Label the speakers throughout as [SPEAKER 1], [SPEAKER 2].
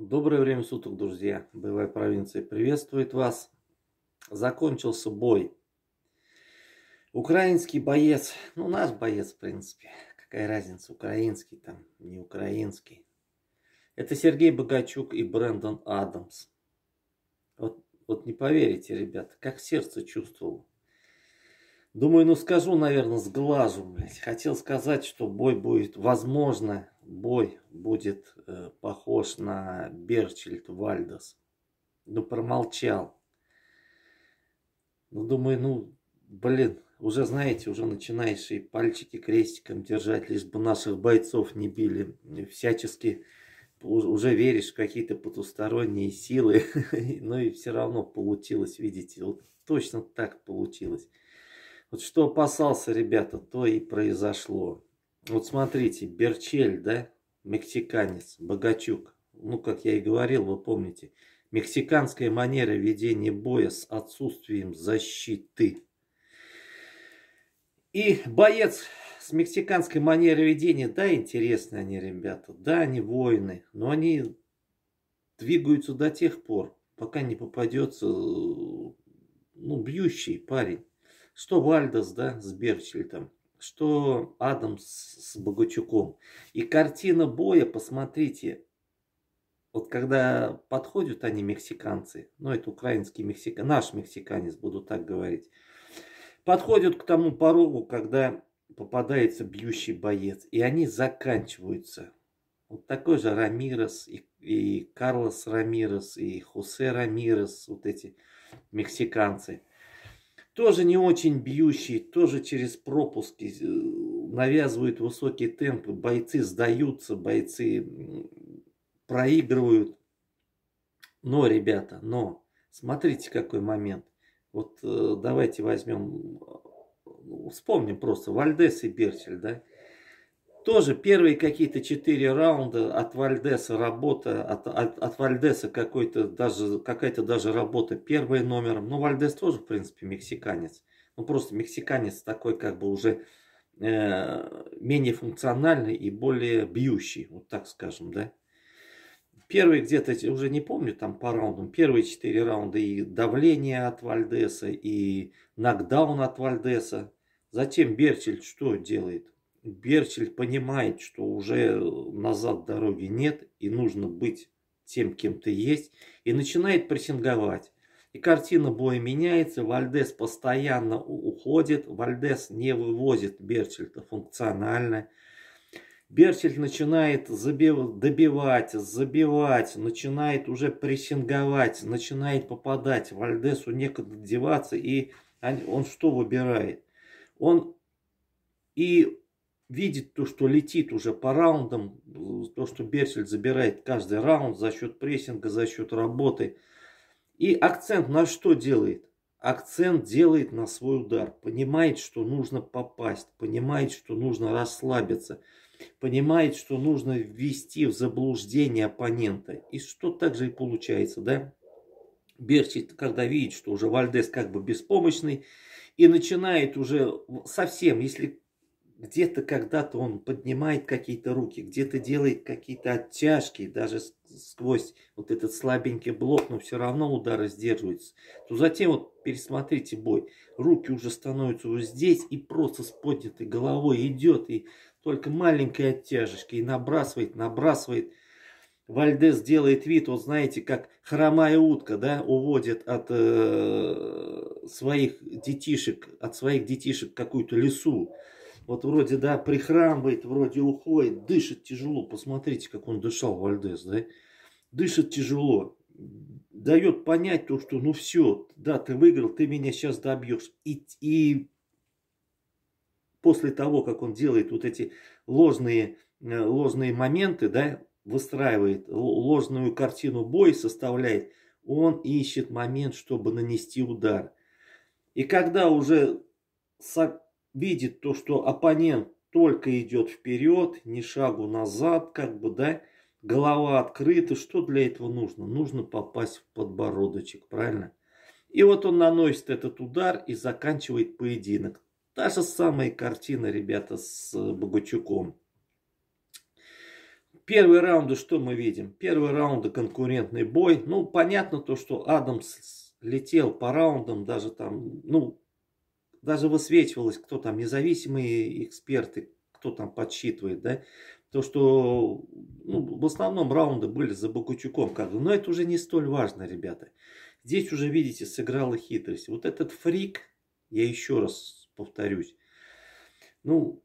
[SPEAKER 1] Доброе время суток, друзья. Боевая провинция приветствует вас. Закончился бой. Украинский боец, ну наш боец, в принципе, какая разница, украинский там, не украинский. Это Сергей Богачук и Брэндон Адамс. Вот, вот не поверите, ребята, как сердце чувствовал. Думаю, ну скажу, наверное, сглажу, блядь. Хотел сказать, что бой будет, возможно, бой будет э, похож на Берчильд Вальдос, Ну, промолчал. Ну, думаю, ну, блин, уже знаете, уже начинаешь и пальчики крестиком держать, лишь бы наших бойцов не били. Всячески уже веришь в какие-то потусторонние силы, но и все равно получилось, видите, вот точно так получилось. Вот что опасался, ребята, то и произошло. Вот смотрите, Берчель, да, мексиканец, богачук. Ну, как я и говорил, вы помните. Мексиканская манера ведения боя с отсутствием защиты. И боец с мексиканской манерой ведения, да, интересные они, ребята, да, они воины, но они двигаются до тех пор, пока не попадется, ну, бьющий парень. Что Вальдес, да, с там что Адамс с Богачуком. И картина боя, посмотрите, вот когда подходят они, мексиканцы, ну это украинский мексиканец, наш мексиканец, буду так говорить, подходят к тому порогу, когда попадается бьющий боец, и они заканчиваются. Вот такой же Рамирес, и, и Карлос Рамирес, и Хосе Рамирес, вот эти мексиканцы – тоже не очень бьющий, тоже через пропуски э, навязывают высокие темпы, бойцы сдаются, бойцы проигрывают. Но, ребята, но, смотрите какой момент. Вот э, давайте возьмем, э, вспомним просто Вальдес и Берсель, да? тоже первые какие-то четыре раунда от Вальдеса работа, от, от, от Вальдеса какой-то даже, какая-то даже работа первая номером. Ну, Вальдес тоже, в принципе, мексиканец. Ну, просто мексиканец такой как бы уже э, менее функциональный и более бьющий, вот так скажем, да. Первые где-то, уже не помню там по раундам, первые четыре раунда и давление от Вальдеса, и нокдаун от Вальдеса. Затем Берчель что делает? Берчель понимает, что уже назад дороги нет и нужно быть тем, кем ты есть, и начинает прессинговать. И картина боя меняется, Вальдес постоянно уходит, Вальдес не вывозит Берчельта функционально. Берчель начинает добивать, забивать, начинает уже прессинговать, начинает попадать. Вальдесу некогда деваться, и он что выбирает? Он и видит то, что летит уже по раундам, э, то, что Берсель забирает каждый раунд за счет прессинга, за счет работы. И акцент на что делает? Акцент делает на свой удар. Понимает, что нужно попасть. Понимает, что нужно расслабиться. Понимает, что нужно ввести в заблуждение оппонента. И что так же и получается, да? Берчи, когда видит, что уже Вальдес как бы беспомощный, и начинает уже совсем, если где-то когда-то он поднимает какие-то руки, где-то делает какие-то оттяжки, даже сквозь вот этот слабенький блок, но все равно удары сдерживаются, то затем вот пересмотрите бой. Руки уже становятся вот здесь и просто с поднятой головой идет, и только маленькие оттяжечки и набрасывает, набрасывает. Вальдес делает вид, вот знаете, как хромая утка, да, уводит от э, своих детишек, от своих детишек какую-то лесу. Вот вроде, да, прихрамывает, вроде уходит, дышит тяжело. Посмотрите, как он дышал, Вальдес, да? Дышит тяжело. Дает понять то, что ну все, да, ты выиграл, ты меня сейчас добьешь. И, и после того, как он делает вот эти ложные, э, ложные моменты, да, выстраивает ложную картину боя, составляет, он ищет момент, чтобы нанести удар. И когда уже со видит то, что оппонент только идет вперед, ни шагу назад, как бы, да, голова открыта. Что для этого нужно? Нужно попасть в подбородочек, правильно? И вот он наносит этот удар и заканчивает поединок. Та же самая картина, ребята, с э, Богачуком. Первые раунды что мы видим? Первые раунды конкурентный бой. Ну, понятно то, что Адамс летел по раундам, даже там, ну, даже высвечивалось, кто там независимые эксперты, кто там подсчитывает, да, то, что ну, в основном раунды были за Бакучуком, как бы, но это уже не столь важно, ребята. Здесь уже, видите, сыграла хитрость. Вот этот фрик, я еще раз повторюсь, ну,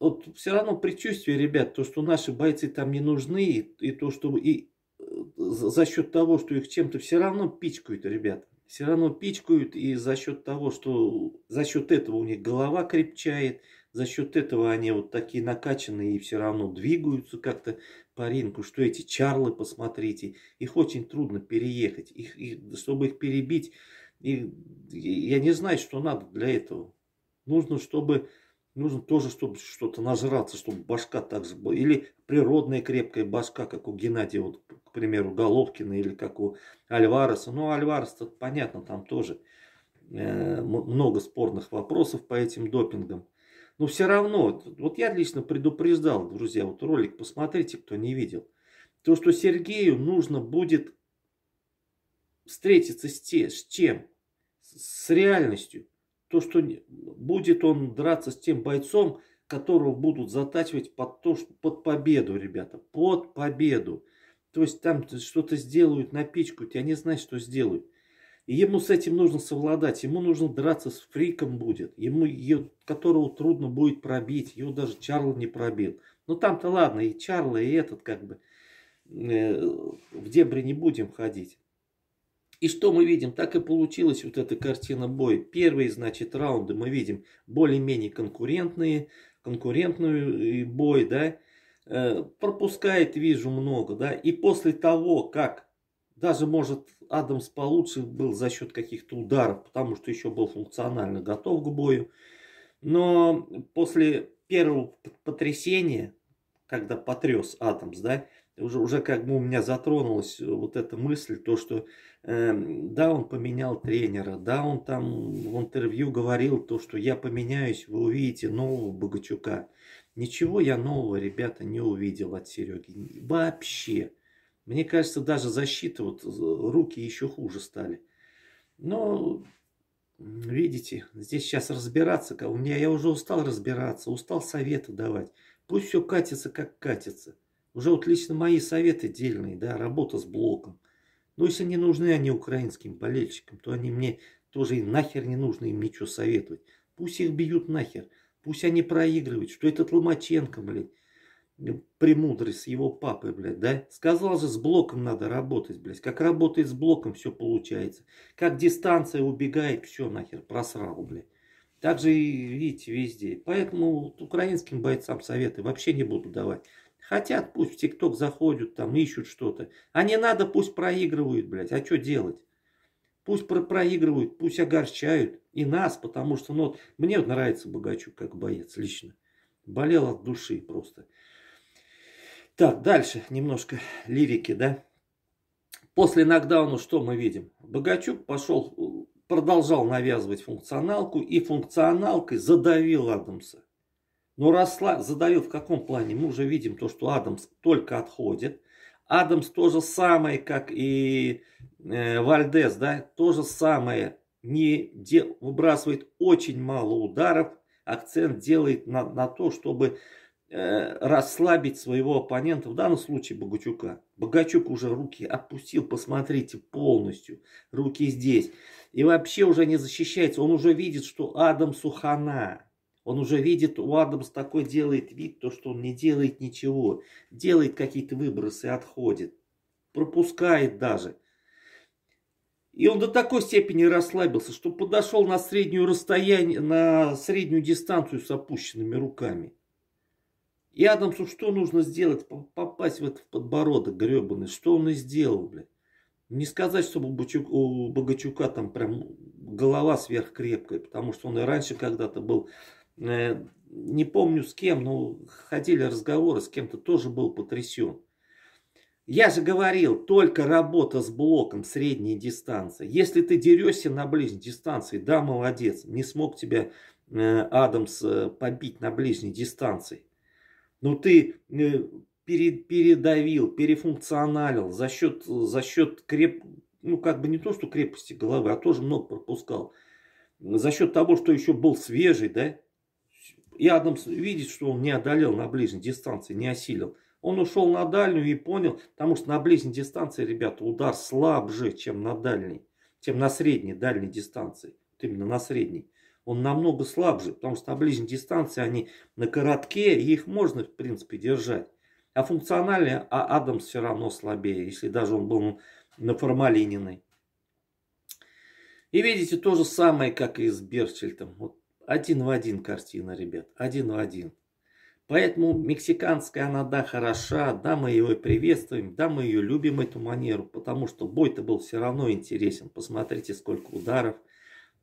[SPEAKER 1] вот все равно предчувствие, ребят, то, что наши бойцы там не нужны, и, и то, что и э, за счет того, что их чем-то все равно пичкают, ребят все равно пичкают, и за счет того, что за счет этого у них голова крепчает, за счет этого они вот такие накачанные и все равно двигаются как-то по ринку, что эти чарлы, посмотрите, их очень трудно переехать, их, их, чтобы их перебить, их, я не знаю, что надо для этого. Нужно, чтобы нужно тоже, чтобы что-то нажраться, чтобы башка также была. Или природная крепкая башка, как у Геннадия, вот, к примеру, Головкина или как у Альвареса. Ну, Альварес-то понятно, там тоже э, много спорных вопросов по этим допингам. Но все равно, вот я лично предупреждал, друзья, вот ролик посмотрите, кто не видел. То, что Сергею нужно будет встретиться с, те, с чем? С реальностью то, что будет он драться с тем бойцом, которого будут затачивать под, то, что, под победу, ребята, под победу. То есть там что-то сделают, напичкают, я не знаю, что сделают. И ему с этим нужно совладать, ему нужно драться с фриком будет, ему, которого трудно будет пробить, его даже Чарл не пробил. Но ну там-то ладно, и Чарла, и этот как бы э, в дебри не будем ходить. И что мы видим? Так и получилась вот эта картина боя. Первые, значит, раунды мы видим более-менее конкурентные, конкурентный э, бой, да. Э, пропускает, вижу, много, да. И после того, как даже, может, Адамс получше был за счет каких-то ударов, потому что еще был функционально готов к бою. Но после первого потрясения когда потряс Атомс, да, уже, уже как бы у меня затронулась э, вот эта мысль, то, что э, да, он поменял тренера, да, он там в интервью говорил то, что я поменяюсь, вы увидите нового Богачука. Ничего я нового, ребята, не увидел от Сереги. Вообще. Мне кажется, даже защита, вот э, руки еще хуже стали. Но, видите, здесь сейчас разбираться, у меня я уже устал разбираться, устал советы давать. Пусть все катится, как катится. Уже вот лично мои советы дельные, да, работа с блоком. Но если не нужны они украинским болельщикам, то они мне тоже и нахер не нужно им ничего советовать. Пусть их бьют нахер. Пусть они проигрывают. Что этот Ломаченко, блядь, ну, премудрость его папы, блядь, да? Сказал же, с блоком надо работать, блядь. Как работает с блоком, все получается. Как дистанция убегает, все нахер, просрал, блядь. Так же и, видите, везде. Поэтому украинским бойцам советы вообще не буду давать. Хотят, пусть в ТикТок заходят, там ищут что-то. А не надо, пусть проигрывают, блядь. А что делать? Пусть про проигрывают, пусть огорчают. И нас, потому что, ну, вот, мне нравится Богачук как боец лично. Болел от души просто. Так, дальше немножко лирики, да. После нокдауна что мы видим? Богачук пошел продолжал навязывать функционалку, и функционалкой задавил Адамса. Но ну, росла, задавил в каком плане? Мы уже видим то, что Адамс только отходит. Адамс то же самое, как и э, Вальдес, да, то же самое. Не де, выбрасывает очень мало ударов, акцент делает на, на то, чтобы Э, расслабить своего оппонента, в данном случае Богачука. Богачук уже руки отпустил, посмотрите, полностью. Руки здесь. И вообще уже не защищается. Он уже видит, что Адам сухана. Он уже видит, у Адамс такой делает вид, то, что он не делает ничего. Делает какие-то выбросы, отходит. Пропускает даже. И он до такой степени расслабился, что подошел на среднюю расстояние, на среднюю дистанцию с опущенными руками. И Адамсу что нужно сделать? Попасть в этот подбородок гребаный. Что он и сделал, блядь. Не сказать, чтобы у Богачука там прям голова сверхкрепкая, потому что он и раньше когда-то был, э, не помню с кем, но ходили разговоры, с кем-то тоже был потрясен. Я же говорил, только работа с блоком средней дистанции. Если ты дерешься на ближней дистанции, да, молодец, не смог тебя э, Адамс э, побить на ближней дистанции ну ты э, передавил, перефункционалил за счет, за счет креп... ну как бы не то, что крепости головы, а тоже много пропускал. За счет того, что еще был свежий, да, и Адамс видит, что он не одолел на ближней дистанции, не осилил. Он ушел на дальнюю и понял, потому что на ближней дистанции, ребята, удар слабже, чем на дальней, чем на средней, дальней дистанции. Вот именно на средней он намного слабже, потому что на ближней дистанции они на коротке, и их можно, в принципе, держать. А функционально а Адамс все равно слабее, если даже он был на формалининой. И видите, то же самое, как и с Берчельтом. Вот один в один картина, ребят, один в один. Поэтому мексиканская она, да, хороша, да, мы ее приветствуем, да, мы ее любим, эту манеру, потому что бой-то был все равно интересен. Посмотрите, сколько ударов.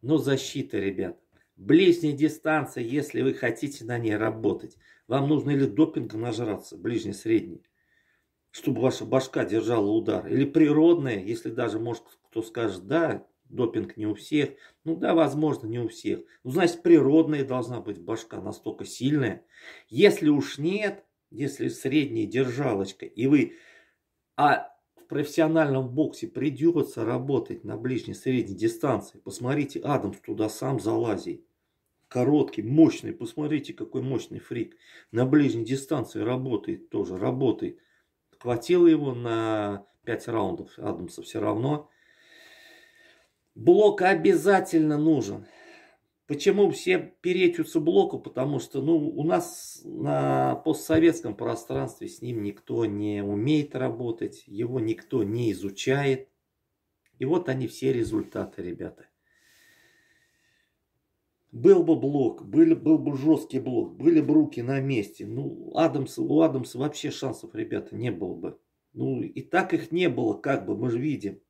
[SPEAKER 1] Но защита, ребят, Ближняя дистанция, если вы хотите на ней работать. Вам нужно или допингом нажраться, ближний-средний, чтобы ваша башка держала удар. Или природная, если даже, может, кто скажет, да, допинг не у всех. Ну да, возможно, не у всех. Ну, значит, природная должна быть башка настолько сильная. Если уж нет, если средняя держалочка, и вы... А в профессиональном боксе придется работать на ближней средней дистанции. Посмотрите, Адамс туда сам залазит короткий, мощный. Посмотрите, какой мощный фрик. На ближней дистанции работает тоже, работает. Хватило его на 5 раундов Адамса все равно. Блок обязательно нужен. Почему все перечутся блоку? Потому что ну, у нас на постсоветском пространстве с ним никто не умеет работать, его никто не изучает. И вот они все результаты, ребята. Был бы блок, был, был бы жесткий блок, были бы руки на месте. Ну, Адамс, у Адамса вообще шансов, ребята, не было бы. Ну, и так их не было, как бы, мы же видим.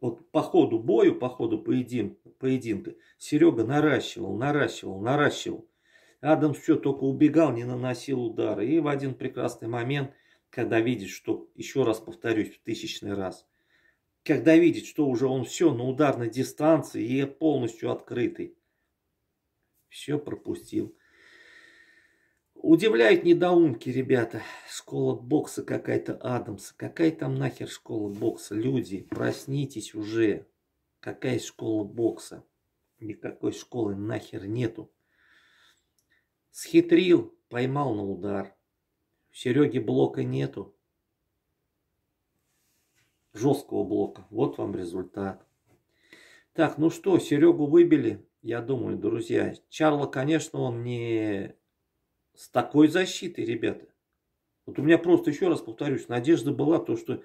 [SPEAKER 1] Вот по ходу бою, по ходу поедин, поединка, Серега наращивал, наращивал, наращивал. Адамс все, только убегал, не наносил удары. И в один прекрасный момент, когда видит, что, еще раз повторюсь, в тысячный раз, когда видит, что уже он все на ударной дистанции и полностью открытый, все пропустил. Удивляют недоумки, ребята. Школа бокса какая-то Адамса. Какая там нахер школа бокса? Люди, проснитесь уже. Какая школа бокса? Никакой школы нахер нету. Схитрил, поймал на удар. У Сереги блока нету. Жесткого блока. Вот вам результат. Так, ну что, Серегу выбили я думаю, друзья, Чарло, конечно, он не с такой защитой, ребята. Вот у меня просто, еще раз повторюсь, надежда была то, что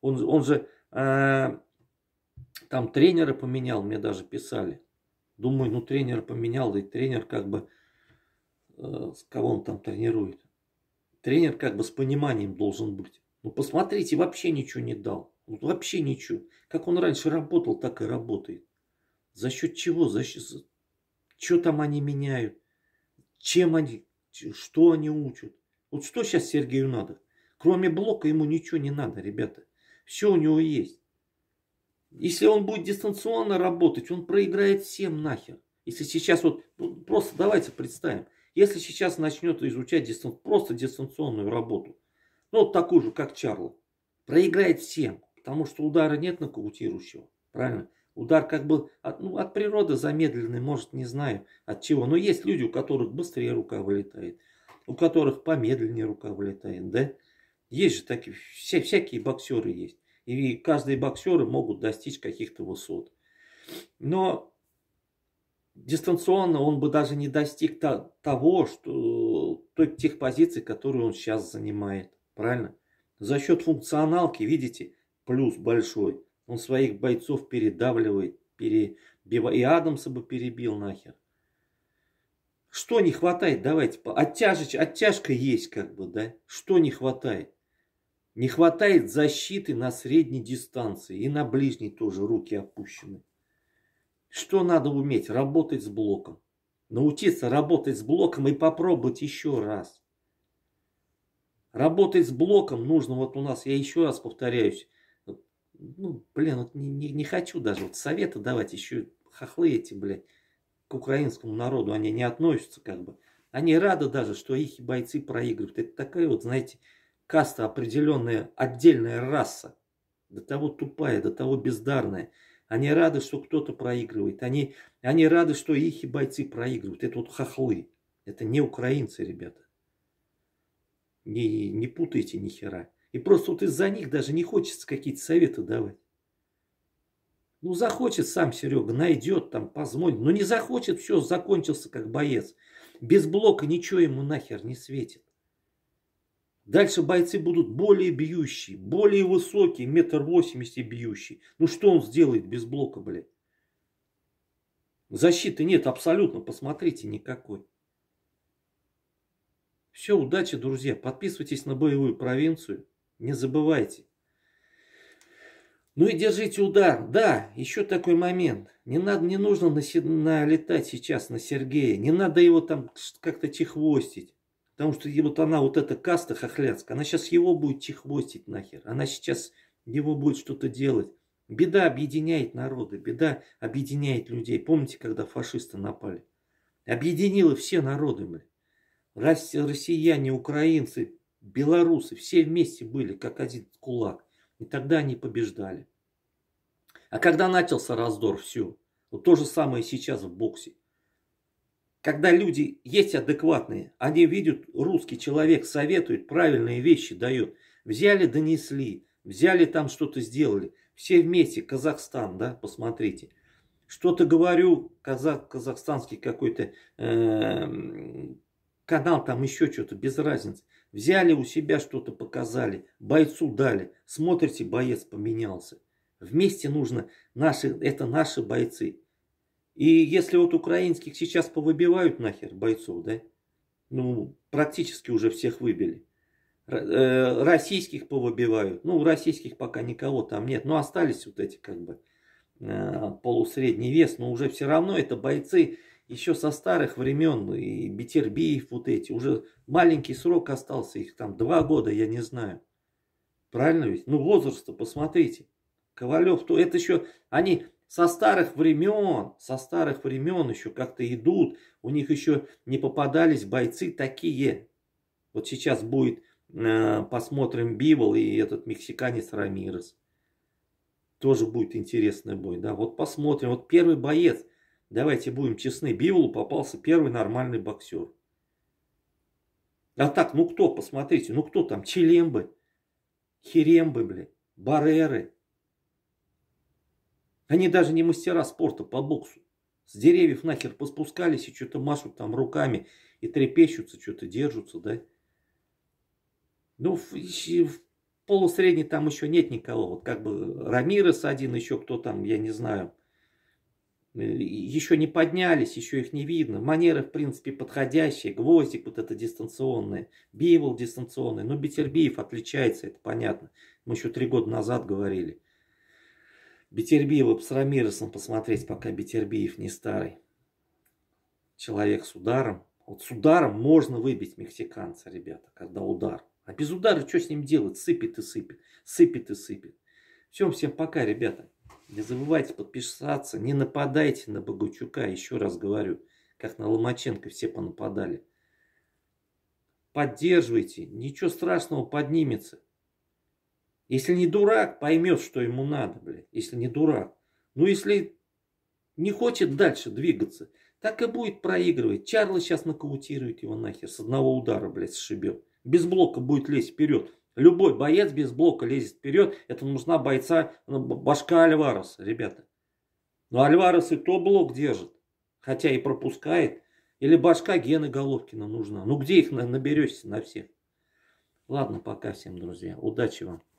[SPEAKER 1] он, он же э, там тренера поменял, мне даже писали. Думаю, ну тренер поменял, и тренер как бы, э, с кого он там тренирует. Тренер как бы с пониманием должен быть. Ну посмотрите, вообще ничего не дал. Вообще ничего. Как он раньше работал, так и работает. За счет чего? За счет... Что там они меняют? Чем они? Что они учат? Вот что сейчас Сергею надо? Кроме блока ему ничего не надо, ребята. Все у него есть. Если он будет дистанционно работать, он проиграет всем нахер. Если сейчас вот, ну, просто давайте представим, если сейчас начнет изучать дистан, просто дистанционную работу, ну вот такую же, как Чарло, проиграет всем, потому что удара нет на каутирующего, правильно? Удар как бы от, ну, от природы замедленный, может, не знаю от чего. Но есть люди, у которых быстрее рука вылетает, у которых помедленнее рука вылетает, да? Есть же такие, все, всякие боксеры есть. И каждые боксеры могут достичь каких-то высот. Но дистанционно он бы даже не достиг то того, что, той, тех позиций, которые он сейчас занимает. Правильно? За счет функционалки, видите, плюс большой. Он своих бойцов передавливает, перебивает. И Адамса бы перебил нахер. Что не хватает, давайте, оттяжеч, оттяжка есть как бы, да? Что не хватает? Не хватает защиты на средней дистанции и на ближней тоже руки опущены. Что надо уметь? Работать с блоком. Научиться работать с блоком и попробовать еще раз. Работать с блоком нужно, вот у нас, я еще раз повторяюсь, ну, блин, вот не, не, не хочу даже вот советы давать, еще хохлы эти, блядь, к украинскому народу, они не относятся как бы. Они рады даже, что их бойцы проигрывают. Это такая вот, знаете, каста определенная, отдельная раса. До того тупая, до того бездарная. Они рады, что кто-то проигрывает. Они, они рады, что их бойцы проигрывают. Это вот хохлы. Это не украинцы, ребята. Не, не путайте ни хера. И просто вот из-за них даже не хочется какие-то советы давать. Ну, захочет сам Серега, найдет там, позвонит. Но не захочет, все, закончился как боец. Без блока ничего ему нахер не светит. Дальше бойцы будут более бьющие, более высокие, метр восемьдесят бьющие. Ну, что он сделает без блока, блядь? Защиты нет абсолютно, посмотрите, никакой. Все, удачи, друзья. Подписывайтесь на боевую провинцию. Не забывайте. Ну и держите удар. Да, еще такой момент. Не, надо, не нужно налетать сейчас на Сергея. Не надо его там как-то чехвостить. Потому что вот она, вот эта каста хохляцкая, она сейчас его будет чехвостить нахер. Она сейчас его будет что-то делать. Беда объединяет народы, беда объединяет людей. Помните, когда фашисты напали? Объединила все народы, блядь. Россияне, украинцы, белорусы все вместе были, как один кулак. И тогда они побеждали. А когда начался раздор, все. Вот то же самое сейчас в боксе. Когда люди есть адекватные, они видят, русский человек советует, правильные вещи дает. Взяли, донесли, взяли там что-то сделали. Все вместе, Казахстан, да, посмотрите. Что-то говорю, казах, казахстанский какой-то э, канал, там еще что-то, без разницы. Взяли у себя что-то, показали, бойцу дали. Смотрите, боец поменялся. Вместе нужно, наши, это наши бойцы. И если вот украинских сейчас повыбивают нахер бойцов, да? Ну, практически уже всех выбили. Э, российских повыбивают. Ну, у российских пока никого там нет. Но остались вот эти как бы э, полусредний вес. Но уже все равно это бойцы еще со старых времен, и Бетербиев вот эти, уже маленький срок остался, их там два года, я не знаю. Правильно ведь? Ну, возраста посмотрите. Ковалев, то это еще, они со старых времен, со старых времен еще как-то идут, у них еще не попадались бойцы такие. Вот сейчас будет, э, посмотрим Бивол и этот мексиканец Рамирес. Тоже будет интересный бой, да, вот посмотрим. Вот первый боец, Давайте будем честны, Биволу попался первый нормальный боксер. А так, ну кто, посмотрите, ну кто там, Челембы, Херембы, блядь, Бареры. Они даже не мастера спорта по боксу. С деревьев нахер поспускались и что-то машут там руками и трепещутся, что-то держатся, да? Ну, в, в полусредней там еще нет никого. Вот как бы Рамирес один, еще кто там, я не знаю. Э, еще не поднялись, еще их не видно. Манеры, в принципе, подходящие. Гвоздик вот это дистанционный, Бивол дистанционный. Но ну, Бетербиев отличается, это понятно. Мы еще три года назад говорили. Бетербиева с Рамиресом посмотреть, пока Бетербиев не старый. Человек с ударом. Вот с ударом можно выбить мексиканца, ребята, когда удар. А без удара что с ним делать? Сыпет и сыпет, сыпет и сыпет. Все, всем пока, ребята. Не забывайте подписаться, не нападайте на Богучука, еще раз говорю, как на Ломаченко все понападали. Поддерживайте, ничего страшного поднимется. Если не дурак, поймет, что ему надо, блядь, если не дурак. Ну, если не хочет дальше двигаться, так и будет проигрывать. Чарло сейчас нокаутирует его нахер, с одного удара, блядь, сшибет. Без блока будет лезть вперед. Любой боец без блока лезет вперед. Это нужна бойца, ну, башка Альвареса, ребята. Но Альварес и то блок держит, хотя и пропускает. Или башка Гены Головкина нужна. Ну где их наберешься на всех? Ладно, пока всем, друзья. Удачи вам.